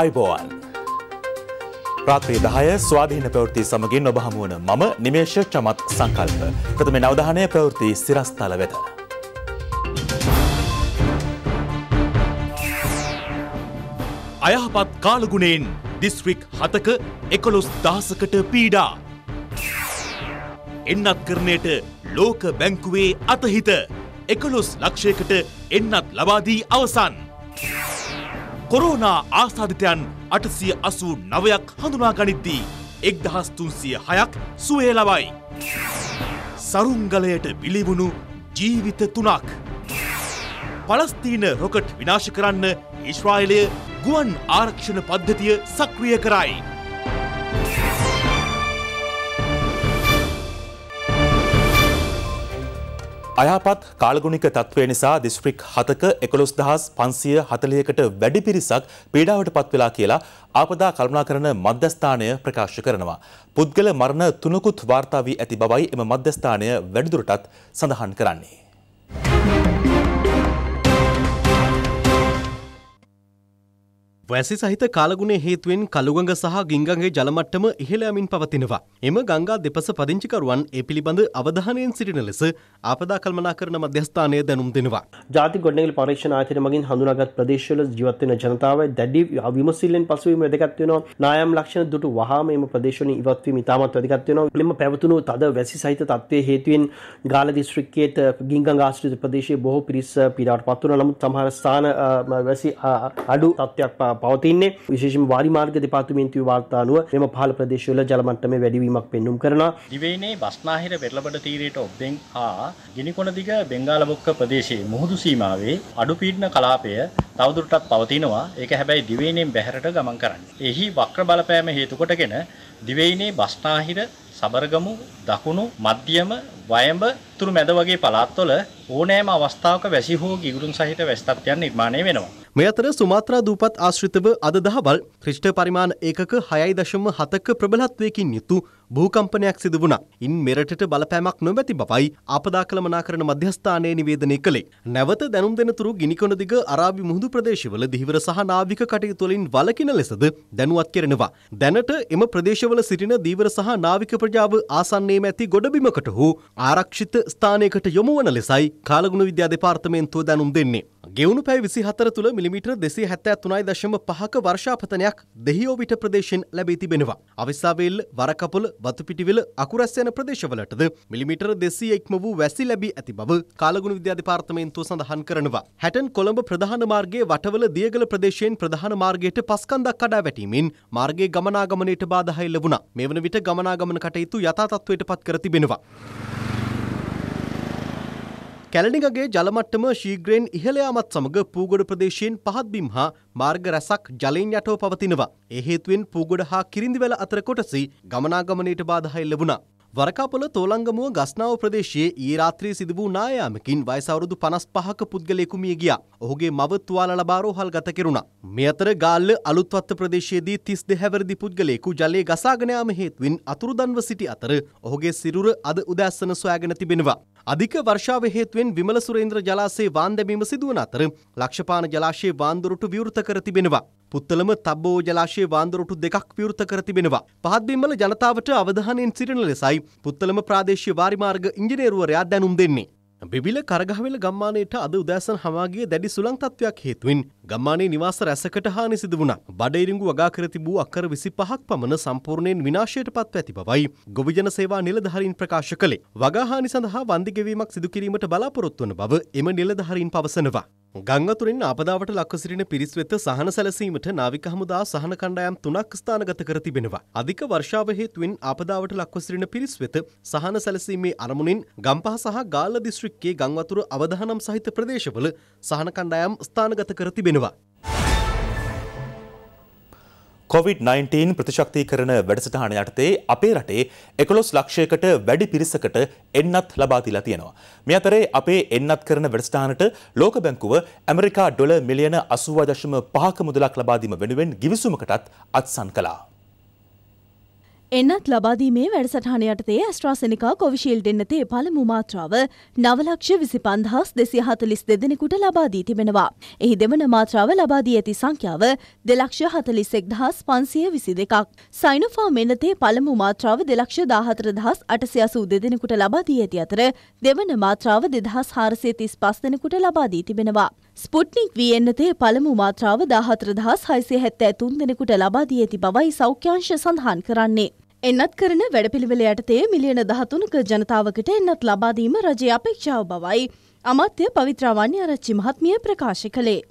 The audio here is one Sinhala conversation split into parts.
අයිබෝවන්. ප්‍රාත්‍රී දහය ස්වාධීන ප්‍රවෘති සමගින් ඔබ හමුවන මම නිමේශ චමත් සංකල්ප. ප්‍රථම නවධානය ප්‍රවෘති සිරස්ථල වෙත. අයහපත් කාලගුණයෙන් දිස්ත්‍රික් හතක එකොළොස් දහසකට පීඩා. එන්නත් කරණයට ලෝක බැංකුවේ අතහිත එකොළොස් ලක්ෂයකට එන්නත් ලබාදී අවසන්. කොරෝනා ආසාධිතයන් අටසිය අසූ නවයක් හඳුනා ගනිද්දී එක්දහස් තුන්සිය හයක් සුවේ ලබයි. සරුංගලයට පිළිබුණු ජීවිත තුනක්. පලස්තීන රොකට් විනාශ කරන්න ඉශ්‍රායිලය ගුවන් ආරක්ෂණ පද්ධතිය සක්‍රිය කරයි. අයහපත් කාලගුණික තත්ත්වය නිසා දිස්ත්‍රික් හතක එකොළොස් දහස් පන්සිය හතලයකට වැඩි පිරිසක් පීඩාවට පත් වෙලා කියලා ආපදා කල්පනා කරන මධ්‍යස්ථානය ප්‍රකාශ කරනවා. පුද්ගල මරණ තුනකුත් වාර්තා වී ඇති බවයි එම මධ්‍යස්ථානය වැඩිදුරටත් සඳහන් කරන්නේ. වැසි සහිත කාලගුණේ හේතුවෙන් කළුගඟ සහ ගිංගගේ ජලමට්ටම ඉහළ යමින් පවතිනවා. එම ගංගා දෙපස පදිංචිකරුවන් ඒ පිළිබඳ අවධානයෙන් සිටින ලෙස ආපදා කල්මනා කරන මධ්‍යස්ථානය දැනුම් දෙනවා. ජාතික ගොඩනැගිලි පරීක්ෂණ ආයතනය මගින් හඳුනාගත් ප්‍රදේශවල ජීවත් වෙන ජනතාව දැඩි විමසිල්ලෙන් පසුවීම වැදගත් වෙනවා. නායම් ලක්ෂණ දුටු වහාම එම ප්‍රදේශවලින් ඉවත් වීම ඉතාමත් වැදගත් වෙනවා. මෙම පැවතුණු තද වැසි සහිත තත්ත්වයේ හේතුවෙන් ගාල දිස්ත්‍රික්කයේ ගිංගංග ආශ්‍රිත ප්‍රදේශයේ බොහෝ පිරිස් පීඩාවට පත් වුණා. නමුත් සමහර ස්ථාන වැසි අඩු තත්ත්වයක් පවතින්නේ විශේෂම වාරි මාර්ග දෙපාර්තමේන්තුවේ වාර්තා අනුව මෙම පහළ ප්‍රදේශවල ජල මට්ටමේ වැඩිවීමක් පෙන්눔 කරනවා. දිවයිනේ බස්නාහිර පෙරළබඩ තීරයට ඔබ්බෙන් හා ගිනිකොන දිග බෙන්ගාලබොක්ක ප්‍රදේශයේ මුහුදු සීමාවේ අඩු පීඩන කලාපය තවදුරටත් පවතිනවා. ඒක හැබැයි දිවයිනෙන් බැහැරට ගමන් කරන්නේ. එහි වක්‍ර බලපෑම හේතු කොටගෙන දිවයිනේ බස්නාහිර සබරගමු දකුණු මධ්‍යම වයඹ තුරු මැද වගේ පළාත්වල ඕනෑම අවස්ථාවක වැසි හෝ ගිගුරුන් සහිත වැස්තත්වයන් නිර්මාණය වෙනවා. මේ අතර සුමාත්‍රා දූපත් ආශ්‍රිතව අද දහවල් ක්‍රිෂ්ට පරිමාණ ඒකක 6.7ක ප්‍රබලත්වයකින් යුතු භූකම්පනයක් සිදු වුණා. ඉන් මෙරටට බලපෑමක් නොමැති බවයි ආපදා කළමනාකරණ මධ්‍යස්ථානයේ නිවේදනය කළේ. නැවත දැනුම් දෙනතුරු ගිනිකොන දිග අරාබි මුහුදු ප්‍රදේශවල දිහිවර සහ නාවික කටයුතු වලින් වළකින ලෙසද දැනුවත් කරනවා. දැනට එම ප්‍රදේශවල සිටින දීවර සහ නාවික ප්‍රජාව ආසන්නයේම ඇති ගොඩබිමකට හෝ ආරක්ෂිත ස්ථානයකට යොමු වන ලෙසයි කාලගුණ විද්‍යා දෙපාර්තමේන්තුව දැනුම් දෙන්නේ. ගෙවුණු පැය 24 තුල මිලිමීටර 273.5ක වර්ෂාපතනයක් දෙහියෝවිට ප්‍රදේශයෙන් ලැබී තිබෙනවා. අවිස්සාවේල්, වරකපොල, වතුපිටිවිල අකුරැස්යන ප්‍රදේශවලටද මිලිමීටර දෙසිය ඉක්ම වූ වැසි ලැබී ඇති බව කාලගුණ විද්‍යා දෙපාර්තමේන්තුව සඳහන් කරනවා. හැටන් කොළඹ ප්‍රධාන මාර්ගයේ වටවල දියගල ප්‍රදේශයෙන් ප්‍රධාන මාර්ගයට පස්කන්දක් කඩා වැටීමෙන් මාර්ගයේ ගමනාගමනයට බාධායි ලැබුණා. මේ වන විට ගමනාගමන කටයුතු යථා තත්ත්වයට පත් කර තිබෙනවා. කැලණිගගේ ජලමට්ටම ශීඝ්‍රයෙන් ඉහළ යාමත් සමග පූගොඩ ප්‍රදේශයෙන් පහත් බිම් හා මාර්ග රැසක් ජලයෙන් යටව පවතිනවා. ඒ හේතුවෙන් පූගොඩ හා කිරිඳිවැල අතර කොටසි ගමනාගමනයට බාධා එල්ලුණා. වරකාපොල තෝලංගමුව ගස්නාව ප්‍රදේශයේ ඊ රාත්‍රී සිදු වූ නායාමකින් වයස අවුරුදු 55ක පුද්ගලයෙකු මිය ගියා. ඔහුගේ මව තුවාල ලබා රෝහල්ගත කෙරුණා. මේ අතර ගාල්ල අලුත්වත්ත ප්‍රදේශයේදී 32 හැවිරිදි පුද්ගලයෙකු ජලයේ ගසාගෙන යාම හේතුවෙන් අතුරුදන්ව සිටි අතර ඔහුගේ සිරුර අද උදෑසන සොයාගෙන තිබෙනවා. අධික වර්ෂාව හේතුවෙන් විමල සුරේන්ද්‍ර ජලාශයේ වාන් දැමීම සිදුවන අතර ලක්ෂපාන ජලාශයේ වාන්දොරටු විවෘත කර තිබෙනවා. පුත්තලම තබ්බෝ ජලාශයේ වාන්දොරටු දෙකක් විවෘත කර තිබෙනවා. පහත්බිම්වල ජනතාවට අවධානයෙන් සිටින ලෙසයි පුත්තලම ප්‍රාදේශීය වාරිමාර්ග ඉංජිනේරුවරයා දැනුම් දෙන්නේ. බිබිල කරගහවෙල ගම්මානයට අද උදෑසන් හමාගේ දැඩි සුළං තත්වයක් හේතුවෙන් ගම්මානයේ නිවාස රැසකට හානි සිදු වුණා. බඩේරිඟු වගා කර තිබූ අක්කර 25ක් පමණ සම්පූර්ණයෙන් විනාශයට පත්ව ඇති බවයි ගොවිජන සේවා නිලධාරීන් ප්‍රකාශ කළේ. වගා හානි සඳහා වන්දි ගෙවීමක් සිදු කිරීමට බලාපොරොත්තු වන බව එම නිලධාරීන් පවසනවා. ගංගතුරින් අපදාවට ලක්ව සිටින පිරිස් වෙත සහන සැලසීමට නාවික හමුදා සහන කණ්ඩායම් තුනක් ස්ථානගත කර තිබෙනවා. අධික වර්ෂාව හේතුවෙන් අපදාවට ලක්ව සිටින පිරිස් වෙත සහන සැලසීමේ අරමුණින් ගම්පහ සහ ගාල්ල දිස්ත්‍රික්කයේ ගංවතුර අවදානම් සහිත ප්‍රදේශවල සහන කණ්ඩායම් ස්ථානගත කර තිබෙනවා. COVID-19 ප්‍රතිශක්තිකරණ වැඩසටහන යටතේ අපේ රටේ එකොළොස් ලක්ෂයකට වැඩි පිරිසකට එන්නත් ලබා දීලා තියෙනවා. මේ අතරේ අපේ එන්නත් කරන වැඩසටහනට ලෝක බැංකුව ඇමරිකා ඩොලර් මිලියන 80.5ක මුදලක් ලබා දීම වෙනුවෙන් ගිවිසුමකටත් අත්සන් කළා. එන්නත් ලබාදීමේ වැඩසටහන යටතේ ඇස්ට්‍රාසෙනිකා කොවිශීල් දෙන්නතේ පළමු මාත්‍රාව නවලක්ෂ විසි පන්දහස් දෙසි හතලිස් දෙදෙනෙකුට ලබාදී තිබෙනවා. එහි දෙවන මාත්‍රාව ලබාදී ඇති සංඛ්‍යාව දෙලක්ෂ හතලිස් එක්දහස් පන්සිය විසි දෙකක්. සයිනොෆා මෙන්නතේ පළමු මාත්‍රාව දෙලක්ෂ දාහතර දහස් අටසිය අසූ දෙදෙනෙකුට ලබාදී ඇති අතර දෙවන මාත්‍රාව දෙදහස් හාරසිය තිස් පස් දෙනෙකුට ලබාදී තිබෙනවා. ස්පුට්නික් වී එන්නතේ පළමු මාත්‍රාව දාහතර දහස් හයිසිය හැත්තෑ තුන් දෙනෙකුට ලබාදී ඇති බවයි සෞඛ්‍යංශ සඳහන් කරන්නේ. එන්නත් කරන වැඩපිළිවෙල යටතේ මිලියන දහතුනක ජනතාවකට එන්නත් ලබාදීම රජය අපේක්ෂාව බවයි අමාත්‍ය පවිත්‍රාවන්‍ය ආරච්චි මහත්මිය ප්‍රකාශ කළේ.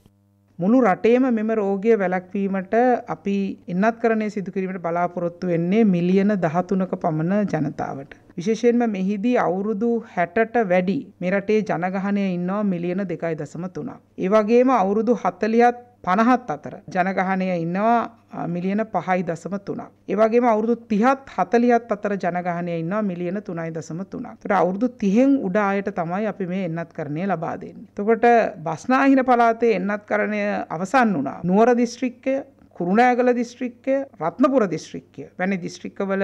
මුළු රටේම මෙම රෝගය වැළැක්වීමට අපි එන්නත් කරණය සිදුකිරීමට බලාපොරොත්තු වෙන්නේ මිලියන දහතුනක පමණ ජනතාවට. විශේෂයෙන්ම මෙහිදී අවුරුදු හැටට වැඩි මෙරටේ ජනගහනය ඉන්නවා මිලියන දෙකයි දසම තුනක්. ඒවගේම අවුරුදු හතලියත් පණහත් අතර ජනගහනය ඉන්නවා මිලියන පහයි දසම තුනක්. ඒවගේම අවුරුදු තිහත් හතලියත් අතර ජනගහනය ඉන්නවා මිලියන තුනයි දසම තුනක්. තොට අවුරුදු තිහෙන් උඩායට තමයි අපි මේ එන්නත් කරණය ලබා දෙන්නේ. තකොට බස්නාහින පලාතේ එන්නත් කරණය අවසන් වුණා. නුවර දිස්ත්‍රික්කය කුරුණෑගල දිස්ත්‍රික්කය රත්නපුර දිස්ත්‍රික්කය වැනි දිස්ත්‍රික්කවල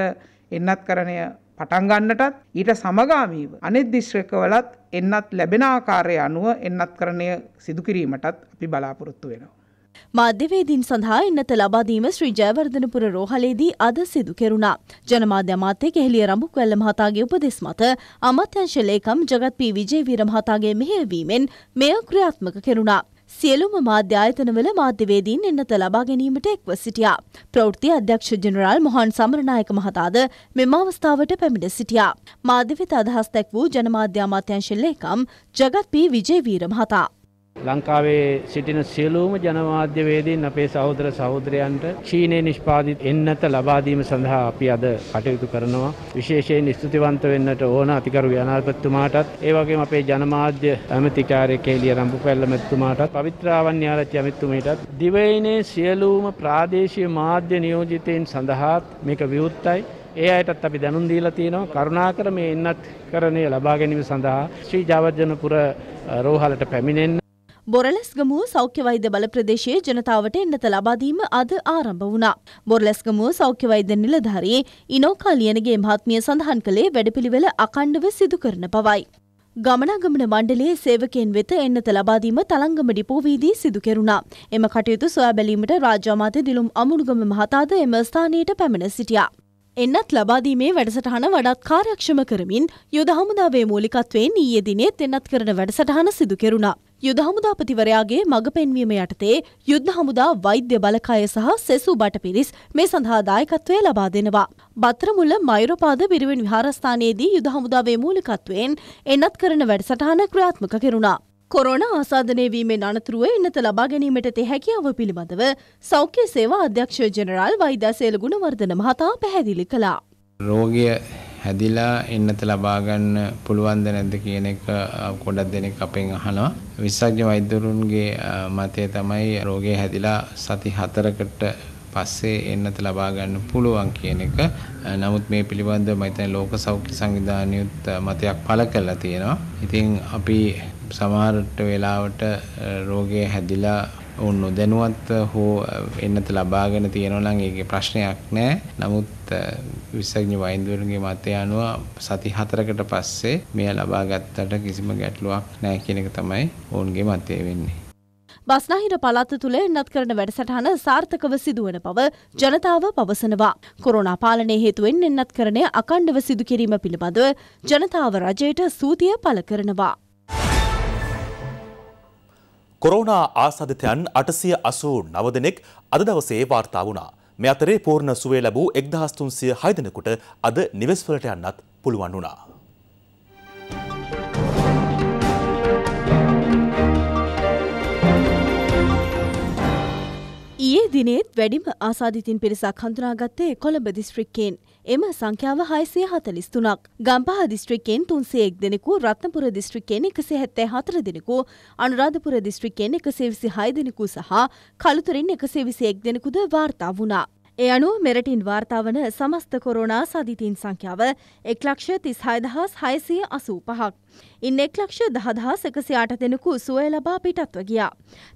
එන්නත් කරණය පටන්ගන්නටත් ඊට සමගාමීව අනෙත් දිශ්‍රකවලත් එන්නත් ලැබෙන ආකාරය අනුව එන්නත් කරණය සිදුකිරීමටත් අපි බලාපොරොත්තු වෙනවා. මාධ්‍යවේදීන් සඳහා එන්නත ලබාදීම ශ්‍රී ජයවර්ධනපුර රෝහලේදී අද සිදු කෙරුණා. ජනමාධ්‍ය අමාත්‍ය කෙහෙලිය රඹුක්වැල්ල මහතාගේ උපදෙස් මත අමාත්‍යංශ ලේකම් ජගත් පී විජේවීර මහතාගේ මෙහෙයවීමෙන් මෙය ක්‍රියාත්මක කෙරුණා. සියලුම මාධ්‍ය ආයතනවල මාධ්‍යවේදීන් එන්නත ලබා ගැනීමට එක්ව සිටියා. ප්‍රවෘත්ති අධ්‍යක්ෂ ජෙනරාල් මොහන් සමරනායක මහතාද මෙම අවස්ථාවට පැමිණ සිටියා. මාධ්‍ය වෙත අදහස් දැක් වූ ජනමාධ්‍ය අමාත්‍යංශ ලේකම් ජගත් පී විජේවීර මහතා ලංකාවේ සිටින සියලූම ජනමාධ්‍යවේදීන් අපේ සහෝදර සහෝදරයන්ට චීනය නිෂ්පාදිත එන්නත ලබාදීම සඳහා අපි අද කටයුතු කරනවා. විශේෂයෙන් ස්තුතිවන්ත වෙන්නට ඕන අතිකරු ජනාල්පත්තුමාටත් ඒවගේ අපේ ජනමාධ්‍ය ඇමතිකාරය කෙලිය රම්පු පැල්ලමැත්තුමාටත් පවිත්‍රාවන් යාරච්ච ඇමත්තුමටත් දිවයිනේ සියලූම ප්‍රාදේශය මාධ්‍ය නියෝජිතයෙන් සඳහාත් මේක විවෘත්තයි ඒ අයටත් අපි දැනුම් දීලා තියෙනවා කරුණාකර මේ එන්නත් කරණය ලබා ගැනීම සඳහා ශ්‍රී ජාවර්ධනපුර රෝහලට පැමිණෙන්න බොරලැස්ගමුව සෞඛ්‍ය වෛද්‍ය බල ප්‍රදේශයේ ජනතාවට එන්නත ලබාදීම අද ආරම්භ වුණා. බොරලැස්ගමුව සෞඛ්‍ය වෛද්‍ය නිලධාරී ඉනෝකා ලියනගේ මහත්මිය සඳහන් කළේ වැඩපිළිවෙල අකණ්ඩව සිදු කරන පවයි. ගමනාගමන මණ්ඩලයේ සේවකයන් වෙත එන්නත ලබාදීම තලංගම ඩිපෝවීදී සිදු කෙරුණා. එම කටයුතු සොයා බැලීමට රාජ්‍යාමාත්‍ය දිලුම් අමුණුගම මහතාද එම ස්ථානයට පැමිණ සිටියා. එන්නත් ලබාදීමේ වැඩසටහන වඩත් කාර්යක්ෂම කරමින් යුද හමුදාවේ මූලිකත්වයෙන් ඊයේ දිනේ එන්නත් කරන වැඩසටහන සිදු කෙරුණා. යුද හමුදාපතිවරයාගේ මඟ පෙන්වීම යටතේ යුද්ධ හමුදා වෛද්‍ය බලකාය සහ සෙසු බට පිරිස් මේ සඳහා දායකත්වය ලබා දෙනවා. බත්‍රමුල්ල මයුරපාද පිරිවෙන් විහාරස්ථානයේදී යුද හමුදාවේ මූලිකත්වයෙන් එන්නත් කරන වැඩසටහන ක්‍රියාත්මක කෙරුණා. කොරෝන ආසාධනය වීමෙන් අනතුරුව එන්නත ලබා ගැනීමට තේ හැකියාව පිළිබඳව සෞඛ්‍ය සේවා අධ්‍යක්ෂ ජෙනරාල් වෛද්‍ය සේල ගුණවර්ධන මහතා පැහැදිලි කළා. රෝගය හැදිලා එන්නත ලබා ගන්න පුළුවන්ද නැද්ද කියන එක ගොඩක් දෙනෙක් අපෙන් අහනවා. විශේෂඥ වෛද්‍යවරුන්ගේ මතය තමයි රෝගය හැදිලා සති 4කට පස්සේ එන්නත ලබා ගන්න පුළුවන් කියන එක. නමුත් මේ පිළිබඳව මම හිතන්නේ ලෝක සෞඛ්‍ය සංවිධානයත් මතයක් පළ කරලා තියෙනවා. ඉතින් අපි සමහරට වෙලාවට රෝගය හැදිලා ඔවුන් නොදැනුවත් හෝ එන්නත ලබාගෙන තියෙනවා නම් ඒකේ ප්‍රශ්නයක් නැහැ. නමුත් විසඥ වයින්දුවරගේ මතය අනුව සති හතරකට පස්සේ මෙය ලබා ගත්තට කිසිම ගැටලුවක් නෑ කියන එක තමයි ඔවුන්ගේ මතය වෙන්නේ. බස්නාහිර පළත්ත තුළ එන්නත් කරන වැඩසටහන සාර්ථකව සිදුවන බව ජනතාව පවසනවා. කොරෝනා පාලනය හේතුවෙන් එන්නත් කරණය අකණ්ඩව සිදු කිරීම පිළිබඳව ජනතාව රජයට සූතිය පළ කරනවා. කොරෝනා ආසාධිතයන් අටසිය අසූ නවදනෙක් අද දවසේ වාර්තා වුණා. මේ අතරේ පූර්ණ සුවය ලැබූ 1306 දෙනෙකුට අද නිවෙස්වලට යන්නත් පුළුවන් වුණා. ඊයේ දිනේත් වැඩිම ආසාධිතින් පිරිසක් හඳුනාගත්තේ කොළඹ දිස්ත්‍රික්කයෙන්. එම සංඛ්‍යාව හයසය හතලිස් තුනක්. ගම්පහ දිස්ත්‍රිකෙන් තුන්සේෙක් දෙනෙකු රත්නපුර දිස්ත්‍රිකෙන් එකසේ හැත්තෑ හතර දෙනෙකු අනුරාධපුර දිස්ත්‍රිකෙන් එකසේ විසි හය දෙනෙකු සහ කළුතුරින් එකසේ විසි එක් දෙනෙකුද වාර්තා වුණා. ඒ අනුව මෙරටින් වාර්තාාවන සමස්ත කොරෝනා සධිතීන් සංඛ්‍යාව එක්ලක්ෂ තිස් හයදහස් හයසිය අසූ පහක්. ඉන් එක්ලක්ෂ දහදහස් එකසි අට දෙනෙකු සුවය ලබා පිටත්ව ගියා.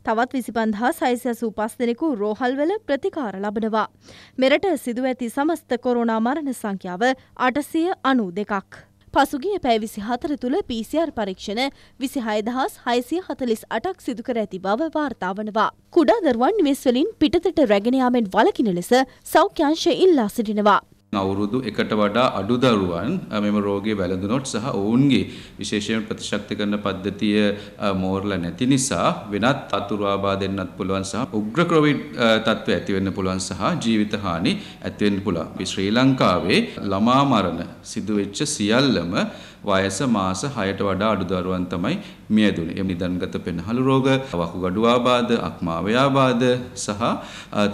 තවත් විසිපන්දහා සයිසිය සූ පස් දෙනෙකු රෝහල්වල ප්‍රතිකාර ලබනවා. මෙරට සිදුව ඇති සමස්ත කොරෝනා මරණ සංඛ්‍යාව අටසිය අනු දෙකක්. පසුගිය පැය විසි හතර තුළ PCR පරීක්ෂණ විසි හයදහස් හයිසිය හතලිස් අටක් සිදුකර ඇති බව වාර්තාවනවා. කුඩා දරුවන් නිවෙස්වලින් පිටතට රැගෙනයාමෙන් වලකින ලෙස සෞඛ්‍යංශය ඉල්ලා සිටිනවා. අවුරුදු එකට වඩා අඩු දරුවන් මෙම රෝගය වැළඳුනොත් සහ ඔවුන්ගේ විශේෂයෙන් ප්‍රතිශක්ති කරන පද්ධතිය මෝරලා නැති නිසා වෙනත් අතුරු ආබාධ එන්නත් පුළුවන් සහ උග්‍ර ක්‍රෝවිඩ් තත්ත්වය ඇති වෙන්න පුළුවන් සහ ජීවිත හානි ඇති වෙන්න පුළුවන්. ශ්‍රී ලංකාවේ ළමා මරණ සිදු වෙච්ච සියල්ලම වයස මාස 6ට වඩා අඩු දරුවන් තමයි මියදුනේ. එම නිදන්ගත පෙනහළු රෝග, වකුගඩු ආබාධ, අක්මා ව්‍යාබාධ සහ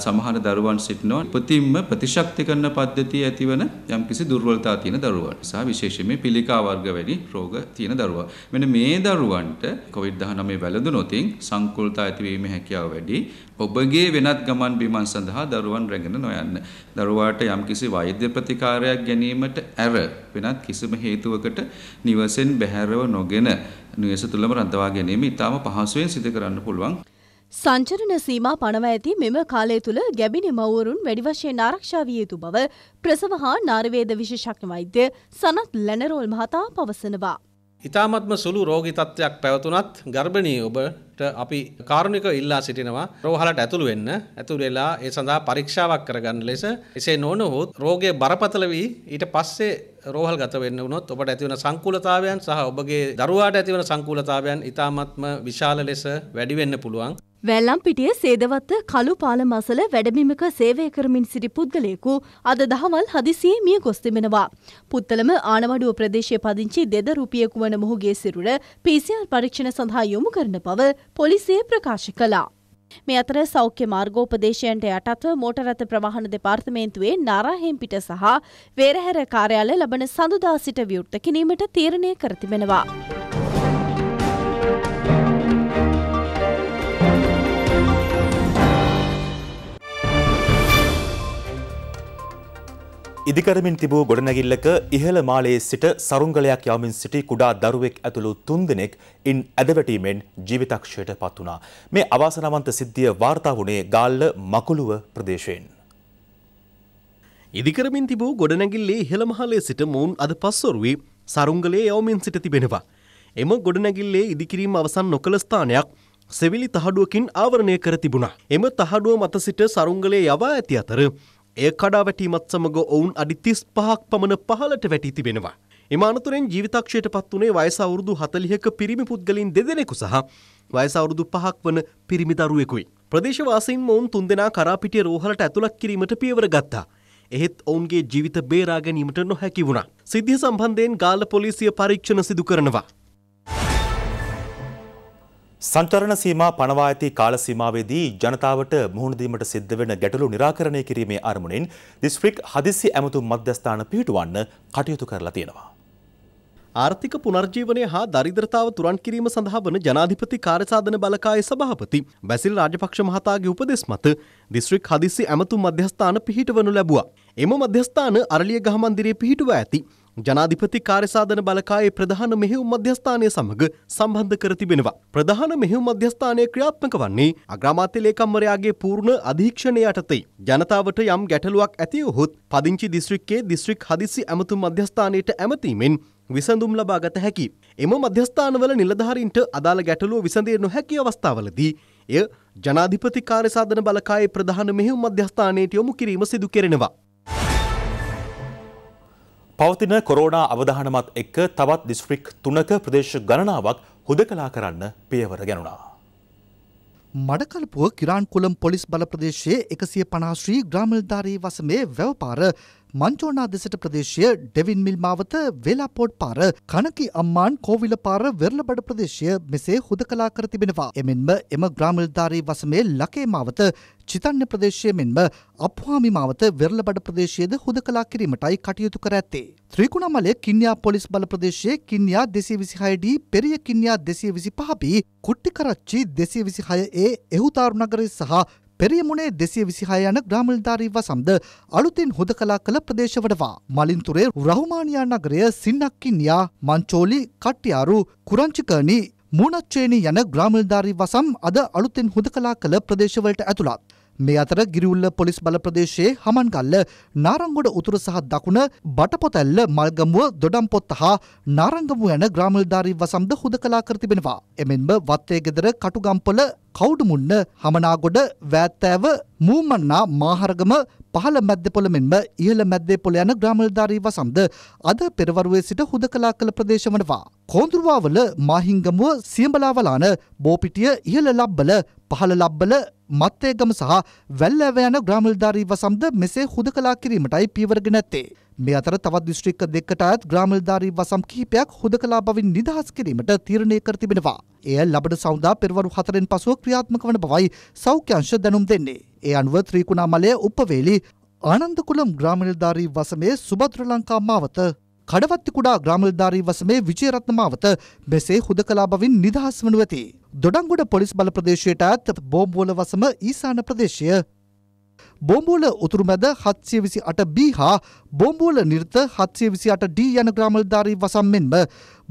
සමහර දරුවන් සිටිනවා උපතින්ම ප්‍රතිශක්ති කරන පද්ධතිය ඇතිවන යම්කිසි දුර්වලතා තියෙන දරුවන් සහ විශේෂයෙන්ම පිළිකා වර්ග වැඩි රෝග තියෙන දරුවා. මෙන්න මේ දරුවන්ට COVID-19 වැළඳුනොතින් සංකුලතා ඇතිවීමේ හැකියාව වැඩි, ඔබගේ වෙනත් ගමන් බිමන් සඳහා දරුවන් රැගෙන නොයන්න. දරුවාට යම්කිසි වෛද්‍ය ප්‍රතිකාරයක් ගැනීමට ඇර වෙනත් කිසිම හේතුවකට නිවසෙන් බැහැරව නොගෙන නිවස තුළම රඳවා ගැනීම ඉතාම පහසුවෙන් සිදු කරන්න පුළුවන්. සංචරණ සීමා පනව ඇති මෙම කාලය තුළ ගැබිනි මවුරුන් වැඩි වශයෙන් ආරක්ෂා විය යුතු බව ප්‍රසව හා නාරවේද විශේෂඥ වෛද්‍ය සනත් ලැනරෝල් මහතා පවසනවා. ඉතාමත්ම සුළු රෝගී තත්ත්වයක් පැවතුනත් ගර්භණී ඔබට අපි කාරුණික ඉල්ලා සිටිනවා රෝහලට ඇතුළු වෙන්න. ඇතුළු වෙලා ඒ සඳහා පරීක්ෂාවක් කරගන්න ලෙස. එසේ නොවුනොත් රෝගය බරපතල වී ඊට පස්සේ රෝහල් ගත වෙන්න වුණොත් ඔබට ඇතිවන සංකූලතාවයන් සහ ඔබගේ දරුවාට ඇතිවන සංකූලතාවයන් ඉතාමත්ම විශාල ලෙස වැඩි වෙන්න පුළුවන්. වැල්ලම්පිටිය සේදවත්ත කළු පාල මසල වැඩමිමක සේවය කරමින් සිටි පුද්ගලයෙකු අද දහවල් හදිසියේ මිය ගොස් තිබෙනවා. පුත්තලම ආනවඩුව ප්‍රදේශය පදිංචි දෙද රුපියකු වන මොහුගේ සිරුර පිසිල් පරීක්ෂණ සඳහා යොමු කරන බව පොලිසිය ප්‍රකාශ කළා. මේ අතර සෞඛ්‍ය මාර්ගෝපදේශයන්ට යටත්ව මෝටරත ප්‍රවාහන දෙපාර්තමේන්තුවේ නාරාහෙම්පිට සහ වේරහැර කාර්යාල ලබන සඳුදා සිට විවෘත කිරීමට තීරණය කර තිබෙනවා. ඉදිකරමින් තිබූ ගොඩනැගිල්ලක ඉහළ මාලයේ සිට සරුංගලයක් යාමින් සිටි කුඩා දරුවෙක් ඇතුළු තුන් දෙනෙක් ඉන් ඇදවැටීමෙන් ජීවිතක්ෂයට පත් වුණා. මේ අවාසනාවන්ත සිද්ධිය වාර්තා වුණේ ගාල්ල මකුළුව ප්‍රදේශයෙන්. ඉදිකරමින් තිබූ ගොඩනැගිල්ලේ ඉහළ මහලේ සිට මොවුන් අද පස්වරුවී සරුංගලයේ යවමින් සිට තිබෙනවා. එම ගොඩනැගිල්ලේ ඉදිකිරීම අවසන් නොකළ ස්ථානයක් සෙවිලි තහඩුවකින් ආවරණය කර තිබුණා. එම තහඩුව මත සිට සරුංගලයේ යවා ඇති අතර එය කඩාවැටීමත් සමග ඔවුන් අඩි 35ක් පමණ පහළට වැටී තිබෙනවා. එම අනතුරෙන් ජීවිතක්ෂයට පත් වුණේ වයස අවුරුදු 40ක පිරිමි පුද්ගලයින් දෙදෙනෙකු සහ වයස අවුරුදු 5ක් වන පිරිමි දරුවෙකුයි. ප්‍රදේශවාසීන් ඔවුන් තුන්දෙනා කරාපිටිය රෝහලට ඇතුළත් කිරීමට පියවර ගත්තා. එහෙත් ඔවුන්ගේ ජීවිත බේරා ගැනීමට නොහැකි වුණා. සිද්ධිය සම්බන්ධයෙන් ගාල්ල පොලිසිය පරීක්ෂණ සිදු කරනවා. සංචරණ සීමා පනවා ඇති කාල සීමාවේදී ජනතාවට මුහුණ දීමට සිද්ධ වෙන ගැටලු निराකරණය කිරීමේ අරමුණෙන් දිස්ත්‍රික් හදිසි ඇමතුම් මධ්‍යස්ථාන පිහිටුවන්න කටයුතු කරලා තියෙනවා. ආර්ථික පුනර්ජීවනය හා දරිද්‍රතාව තුරන් කිරීම සඳහා වන ජනාධිපති කාර්යසාධන බලකායේ සභාපති බැසිල් රාජපක්ෂ මහතාගේ උපදෙස් මත දිස්ත්‍රික් හදිසි ඇමතුම් මධ්‍යස්ථාන පිහිටවනු ලැබුවා. එම මධ්‍යස්ථාන අරලිය ගහ මන්දිරයේ පිහිටුව ඇති ජනාධිපති කාර්යසාධන බලකායේ ප්‍රධාන මෙහෙයුම් මධ්‍යස්ථානය සමග සම්බන්ධ කර තිබෙනවා. ප්‍රධාන මෙහෙයුම් මධ්‍යස්ථානය ක්‍රියාත්මක වන්නේ අග්‍රාමාත්‍ය ලේකම්වරයාගේ පූර්ණ අධීක්ෂණය යටතේ. ජනතාවට යම් ගැටලුවක් ඇති වුහොත් පදිංචි දිස්ත්‍රික්කයේ දිස්ත්‍රික් හදිසි ඇමතුම් මධ්‍යස්ථානයට ඇමතීමෙන් විසඳුම් ලබාගත හැකි. එම මධ්‍යස්ථානවල නිලධාරීන්ට අදාළ ගැටලුව විසඳිය නොහැකි අවස්ථාවලදී එය ජනාධිපති කාර්යසාධන බලකායේ ප්‍රධාන මෙහෙයුම් මධ්‍යස්ථානයට යොමු කිරීම සිදු කෙරෙනවා. පවතින කොරෝනා අවධානමත් එක්ක තවත් දිස්ත්‍රික් තුනක ප්‍රදේශ ගණනාවක් හුදකලා කරන්න පියවර ගැනුණා. මඩකලපුව කිරාන්කුලම් පොලිස් බල ප්‍රදේශයේ එකසිය පනාශ්‍රී ග්‍රාමල්ධාරී වසමේ වැවපාර මංචෝනා දෙසට ප්‍රදේශය ඩෙවින් මිල් මාවත වෙලාපෝට් පාර කනකි අම්මාන් කෝවිල පාර වෙරළබඩ ප්‍රදේශය මෙසේ හුදකලා කර තිබෙනවා. එමෙන්ම එම ග්‍රාමනිලධාරී වසමේ ලකේ මාවත චිතන්්‍ය ප්‍රදේශය මෙන්ම අප්වාමි මාවත වෙරළබඩ ප්‍රදේශයේද හුදකලා කිරීමටයි කටයුතු කර ඇත්තේ. ත්‍රීකුණමලය කින්යා පොලිස් බල ප්‍රදේශයේ කින්යා දෙසේ විසිහයඩී පෙරිය කින්යා දෙසේ විසි පහපී කුට්ටි කරච්චි දෙසේ විසිහය ඒ එහුතාරුනගරේ සහ පෙරියමුණේ දෙසිය විසිහය යන ග්‍රාමණධාරී වසම්ද අලුතින් හොද කලා කළ ප්‍රදේශ වඩවා මලින්තුරේ රහුමානියා නගරය සින්නක්කින්යා මංචෝලි කට්ටියාරු කුරංචිකනී මූනච්චේනී යන ග්‍රාමණධාරී වසම් අද අලුතින් හොද කලා කළ ප්‍රදේශවලට ඇතුළත්. මේ අතර ගිරිවුල්ල පොලිස් බල ප්‍රදේශයේ හමන්ගල්ල නාරංගොඩ උතුර සහ දකුණ බටපොතැල්ල මල්ගමුව දොඩම්පොත්ත හා නාරංගමුව යන ග්‍රාමල්ධාරී වසම්ද හුදකලා කර තිබෙනවා. එමෙන්ම වත්තේ ගෙදර කටුගම්පොල කවුඩුමුන්න හමනාගොඩ වෑත්තෑව මූමන්නා මාහරගම පහළ මැද්දපොළ මෙන්ම ඉහළ මැද්දේපොළ යන ග්‍රාමල්ධාරී වසම්ද අද පෙරවරුවේ සිට හුදකලා කළ ප්‍රදේශ වනවා. කෝඳුරුවාවල මාහිංගමුව සියඹලාවලාන බෝපිටිය ඉහළ ලබ්බල පහළ ලබ්බල මත්තේගම සහ වැල්ලෑව යන ග්‍රාමල්ධාරීව සමද මෙසේ හුදකලා කිරීමටයි පියවරගෙන ඇත්තේ. මේ අතර තවත් දිස්ත්‍රික්ක දෙකට අයත් ග්‍රාමල්ධාරී වසම් කිහිපයක් හුදකලා බවින් නිදහස් කිරීමට තීරණය කර තිබෙනවා. එය ලබන සෞදා පෙරවරු හතරෙන් පසුව ක්‍රියාත්මක වන බවයි සෞඛ්‍යංශ දැනුම් දෙන්නේ. ඒ අනුව ත්‍රීකුණාමලය උපවේලි ආනන්දකුලම් ග්‍රාමල්ධාරී වසමේ සුභද්‍ර ලංකා මාවත කඩවත්තිකුඩා ග්‍රාමල්ධාරී වසමේ විජයරත්න මාවත මෙසේ හුදකලා බවින් නිදහස් වනු ඇති. දොඩංගොඩ පොලිස් බල ප්‍රදේශයට ඇත් බෝම්බෝල වසම ඊසාන ප්‍රදේශය බෝම්බෝල උතුරුමැද හත්සිය විසි අට B හා බෝම්බෝල නිර්ත හත්සිය විසි අට D යන ග්‍රාමල්ධාරී වසම් මෙන්ම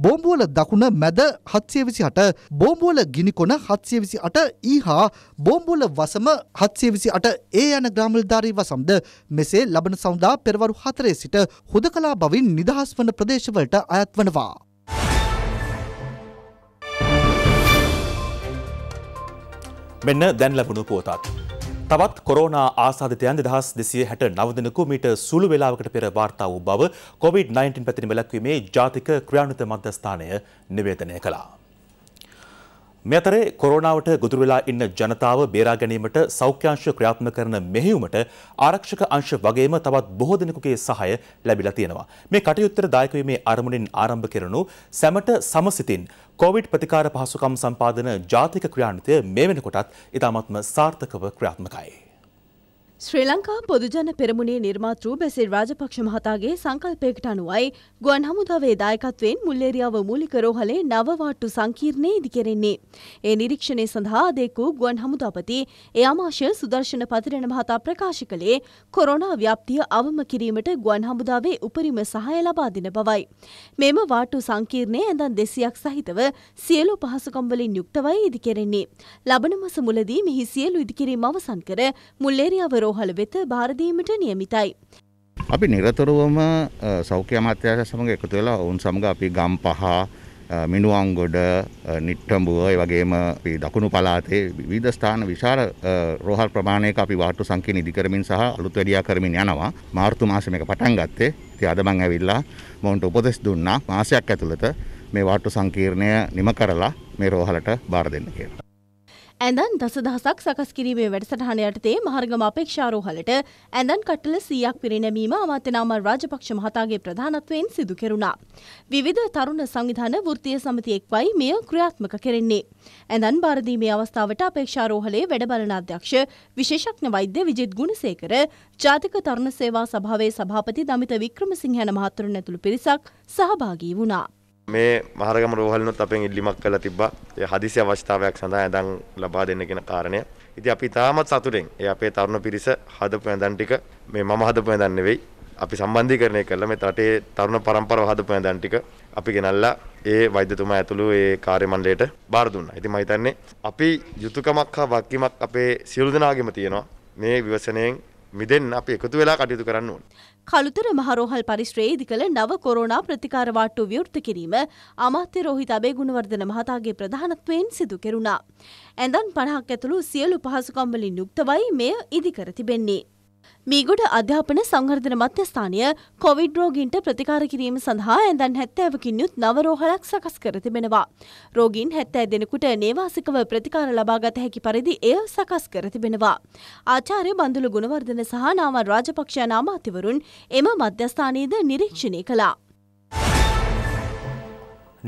බෝම්බෝල දකුණ මැද හත්සිය විසි අට බෝම්බෝල ගිනිකොන හත්සිය විසි අට E හා බෝම්බෝල වසම හත්සිය විසි අට ඒ යන ග්‍රාමල්ධාරී වසම්ද මෙසේ ලබන සෞදා පෙරවරු හතරේ සිට හොද කලා බවින් නිදහස් වන ප්‍රදේශවලට අයත් වනවා. මෙන්න දැන් ලැබුණු පුවතත්. තවත් කොරෝනා ආසාධිතයන් දෙදහස් දෙසිය හැට නවදනකු මීට සුළු වෙලාවකට පෙර වාර්තා වූ බව කොවිD-19 පැතිරිම ලැක්වීමේ ජාතික ක්‍රියානුත මධ්‍යස්ථානය නිවේදනය කළා. මෙතරේ කොරෝනාවට ගොදුරු වෙලා ඉන්න ජනතාව බේරා ගැනීමට සෞඛ්‍යාංශ ක්‍රියාත්මක කරන මෙහෙයුමට ආරක්ෂක අංශ වගේම තවත් බොහෝ දෙනෙකුගේ සහාය ලැබිලා තියෙනවා. මේ කටයුත්තට දායක වීමේ අරමුණින් ආරම්භ කෙරණු සැමට සමසිතින් කොවිඩ් ප්‍රතිකාර පහසුකම් සම්පාදන ජාතික ක්‍රියාන්විතය මේ වෙනකොටත් ඉතාමත්ම සාර්ථකව ක්‍රියාත්මකයි. ශ්‍රී ලංකා පොදුජන පෙරමුණේ නිර්මාතෘ බැසිල් රාජපක්ෂ මහතාගේ සංකල්පයකට අනුවයි ගුවන් හමුදාවේ දායකත්වයෙන් මුල්ලේරියාව මූලික රෝහලේ නව වාට්ටු සංකීර්ණයේ ඉදිකෙරෙන්නේ. ඒ නිරීක්ෂණය සඳහා අදෙක් වූ ගුවන් හමුදාපති ඒ අමාශය සුදර්ශන පතිරණ මහතා ප්‍රකාශ කළේ කොරෝනා ව්‍යාප්තිය අවම කිරීමට ගුවන් හමුදාවේ උපරිම සහාය ලබා දෙන බවයි. මෙම වාට්ටු සංකීර්ණය ඇඳන් දෙසියක් සහිතව සියලු පහසුකම්වලින් යුක්තවයි ඉදිකෙරෙන්නේ. ලබන මස මුලදී මෙහි සියලු ඉදිකිරීම අවසන් කර මුල්ලේරියාව අමරෝහල වෙත භාරදීමට නියමිතයි. අපි නිරතුරුවම සෞඛ්‍ය අමාත්‍යංශ සමඟ එකතු වෙලා ඔවුන් සමඟ අපි ගම් පහ මිනුවන්ගොඩ නිට්ටඹුව ඒ වගේම අපි දකුණු පළාතේ විවිධ ස්ථාන විශාල රෝහල් ප්‍රමාණයක අපි වාට්ටු සංකීර්ණ ඉදි කරමින් සහ අලුත් වැඩියා කරමින් යනවා මාර්තු මාසෙ මේක පටන් ගත්තේ ඉතින් අද මම ඇවිල්ලා මොවුන්ට උපදෙස් දුන්නා මාසයක් ඇතුළත මේ වාට්ටු සංකීර්ණය නිම කරලා මේ රෝහලට බාර දෙන්න කියලා ඇඳන් දස දහසක් සකස් කිරීමේ වැඩසටහන යටතේ මහර්ගම අපේක්ෂාරෝහලට ඇඳන් කට්ටල සීයක් පිරිනැමීම අමාත්‍යනාමල් රාජපක්ෂ මහතාගේ ප්‍රධානත්වයෙන් සිදු කෙරුණා. විවිධ තරුණ සංවිධාන වෘත්තීය සමිති එක්වයි මෙය ක්‍රියාත්මක කෙරෙන්නේ. ඇඳන් බාරදීමේ අවස්ථාවට අපේක්ෂාරෝහලේ වැඩබලන අධ්‍යක්ෂ විශේෂඥ වෛද්‍ය විජිත් ගුණසේකර ජාතික තරුණ සේවා සභාවේ සභාපති දමිත වික්‍රමසිංහන මහත්තුරුන් ඇතුළු පිරිසක් සහභාගී වුණා. මේ මහරගම රෝහලනොත් අපෙන් ඉල්ලිමක් කළ තිබා හදිසි අවස්ථාවයක් සඳහා ඇදන් ලබා දෙන්න කෙන කාරණය ඉති අපි තාමත් සතුරෙන් ඒ අපේ තරුණ පිරිස හදපු ඇදන් ටික මේ මම හදපු ඇදන්න වෙයි අපි සම්බන්ධී කරණය කළ මේ රටේ තරුණ පරම්පර හදපු ඇදන් ටික අපි ගෙනල්ලා ඒ වෛද්‍යතුමා ඇතුළු ඒ කාර්යමණ්ඩලයට බාර දුන්නා. ඉතින් මම හිතන්නේ අපි යුතුයකමක් හා වගකීමක් අපේ සියලු දෙනාගෙම තියෙනවා. මේ විවසනයෙන් මිදෙන්න අපි එකතු වෙලා කටයුතු කරන්න ඕනේ. කළුතර මහරෝහල් පරිශ්‍රයේ ඉදිකළ නව කොරෝනා ප්‍රතිකාර වාට්ටු විවෘත කිරීම අමාත්‍ය රෝහිත අබේ ගුණවර්ධන මහතාගේ ප්‍රධානත්වයෙන් සිදු කෙරුණා. ඇඳන් 50ක් ඇතුළු සියලු පහසුකම් වලින් යුක්තවයි මෙය ඉදිකර තිබෙන්නේ. මීගොඩ අධ්‍යාපන සංවර්ධන මධ්‍යස්ථානය කොවිඩ් රෝගීන්ට ප්‍රතිකාර කිරීම සඳහා ඇඳන් හැත්තෑවකින් යුත් නවරෝහලක් සකස් කර තිබෙනවා. රෝගීන් හැත්තෑ දෙනෙකුට නේවාසිකව ප්‍රතිකාර ලබාගත හැකි පරිදි එය සකස් කර තිබෙනවා. ආචාර්ය බඳුළු ගුණවර්ධන සහ නාමල් රාජපක්ෂ අනාමාතිවරුන් එම මධ්‍යස්ථානයේද නිරීක්ෂණය කළා.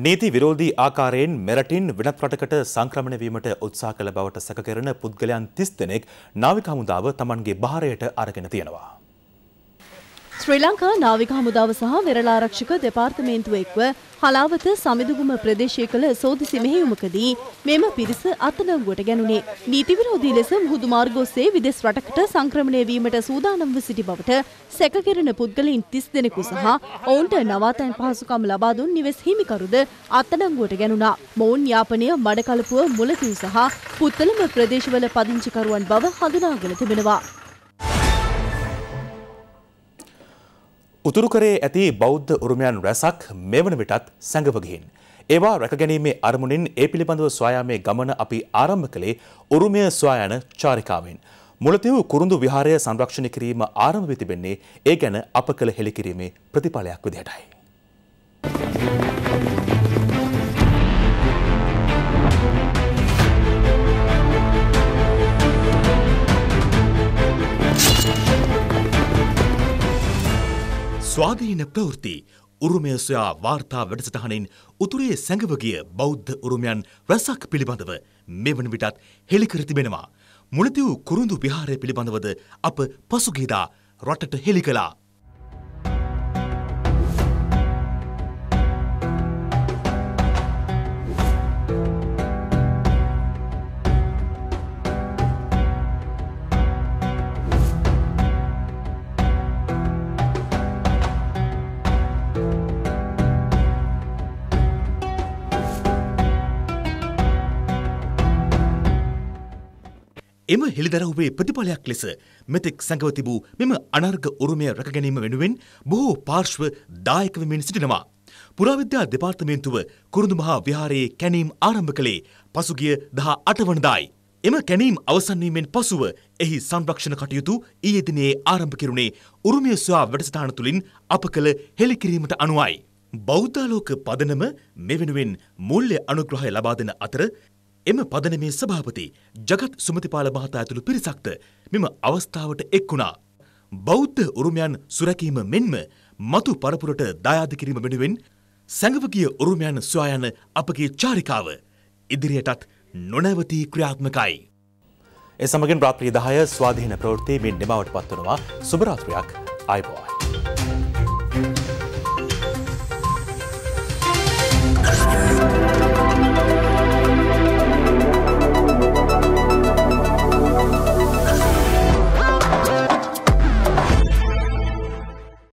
නීති විරෝධී ආකාරයෙන් මෙරටින් වෙනත් රටකට සංක්‍රමණය වීමට උත්සාහ කළ බවට සැකකරන පුද්ගලයන් 30 දෙනෙක් නාවික හමුදාව Tamanගේ බහරයට අරගෙන තියෙනවා. ශ්‍රී ලංකා නාවික හමුදාව සහ වෙරළාරක්ෂක දෙපාර්තමේන්තුව එක්ව හලාවත සමිදුගුම ප්‍රදේශය කළ සෝදිසි මෙහෙයුමකදී මෙම පිරිස අත්අඩංගුවට ගැනුණේ. නීති විරෝධී ලෙස මුහුදු මාර්ගෝස්සේ විදෙස් රටකට සංක්‍රමණය වීමට සූදානම්ව සිටි බවට සැකකෙරෙන පුද්ගලයින් 30 දෙනෙකු සහ ඔවුන්ට නවාතැන් පහසුකම් ලබා දුන් නිවෙස් හිමිකරුද අත්අඩංගුවට ගැනුණා. මොවුන් යාපනය මඩකලපුව මුලතිව් සහ පුත්තලම ප්‍රදේශවල පදිංචිකරුවන් බව හඳුනාගෙන තිබෙනවා. උතුරු කරේ ඇති බෞද්ධ උරුමයන් රැසක් මෙවන විටත් සැඟවගින්. ඒවා රැකගැනීමේ අරමුණින් ඒ පිළිබඳව ස්වයාමේ ගමන අපි ආරම්භ කළේ උරුමය ස්වයන චාරිකාවෙන්. මුලතිව් කුරුඳු විහාරය සංරක්ෂණය කිරීම ආරම්භ වී තිබෙන්නේ ඒ ගැන අප කළ හෙළිකිරීමේ ප්‍රතිඵලයක් විදිහටයි. Thank you. ස්වාධීන ප්‍රවෘත්ති උරුමය සොයා වාර්තා වැඩසටහනින් උතුරේ සැඟවගිය බෞද්ධ උරුමයන් රැසක් පිළිබඳව මෙවන විටත් හෙළිකර තිබෙනවා. මුලතිව් කුරුඳු විහාරය පිළිබඳවද අප පසුගේදා රටට හෙළි කළා. එම හෙළිදරව්වේ ප්‍රතිඵලයක් ලෙස මෙතෙක් සැඟව තිබූ මෙම අනර්ග උරුමය රැකගැනීම වෙනුවෙන් බොහෝ පාර්ශ්ව දායක වෙමින් සිටිනවා. පුරාවිද්‍යා දෙපාර්තමේන්තුව කුරුඳු මහා විහාරයේ කැණීම් ආරම්භ කළේ පසුගිය 18 වනදායි. එම කැණීම් අවසන් වීමෙන් පසුව එහි සංරක්ෂණ කටයුතු ඊයේ දිනයේ ආරම්භ කෙරුණේ උරුමය සොයා වැඩසටහන තුලින් අප කළ හෙළිකිරීමට අනුවයි. බෞද්ධාලෝක පදනම මෙවෙනුවෙන් මුල්‍ය අනුග්‍රහය ලබා දෙන අතර එම පදනමේ සභාපති ජගත් සුමතිපාල මහතා ඇතුළු පිරිසක්ද මෙම අවස්ථාවට එක් වුණා. බෞද්ධ උරුමයන් සුරැකීම මෙන්ම මතු පරපුරට දායාද කිරීම වෙනුවෙන් සැඟවගිය උරුමයන් සොයා යන අපගේ චාරිකාව ඉදිරියටත් නොනැවතී ක්‍රියාත්මකයි. ඒ සමගින් රාත්‍රී 10 ස්වාධීන ප්‍රවෘත්ති මෙන් නිමවට පත්වනවා සුබ රාත්‍රියක් අයබෝයි.